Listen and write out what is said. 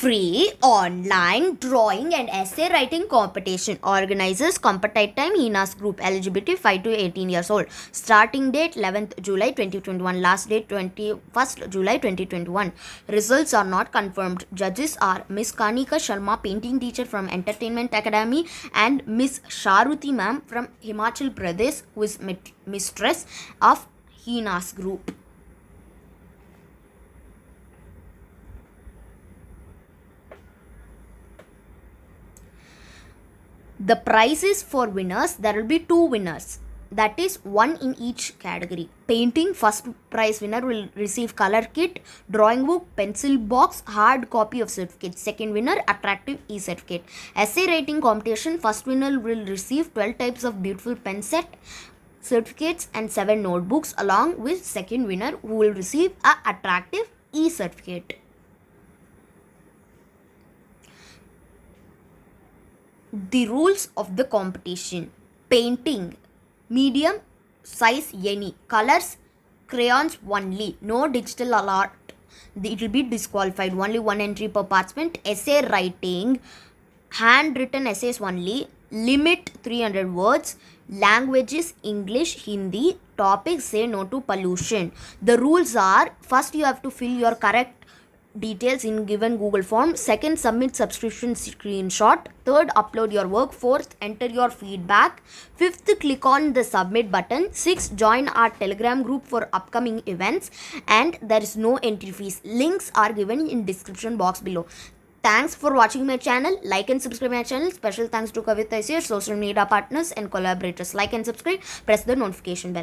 free online drawing and essay writing competition. Organizers competitive time Hina's group eligibility 5 to 18 years old. Starting date 11th July 2021. Last date 21st July 2021. Results are not confirmed. Judges are Miss Kanika Sharma, painting teacher from Entertainment Academy, and Miss Sharuti ma'am from Himachal Pradesh, who is mistress of Hina's group. the prizes for winners there will be two winners that is one in each category painting first prize winner will receive color kit drawing book pencil box hard copy of certificate second winner attractive e certificate essay writing competition first winner will receive 12 types of beautiful pen set certificates and seven notebooks along with second winner who will receive a attractive e certificate the rules of the competition painting medium size any colors crayons only no digital art it will be disqualified only one entry per participant essay writing handwritten essays only limit 300 words languages english hindi topics say no to pollution the rules are first you have to fill your correct details in given Google form. Second, submit subscription screenshot. Third, upload your work. Fourth, enter your feedback. Fifth, click on the submit button. Sixth, join our Telegram group for upcoming events. And there is no entry fees. Links are given in description box below. Thanks for watching my channel. Like and subscribe my channel. Special thanks to Kavita Isier, social media partners and collaborators. Like and subscribe. Press the notification bell.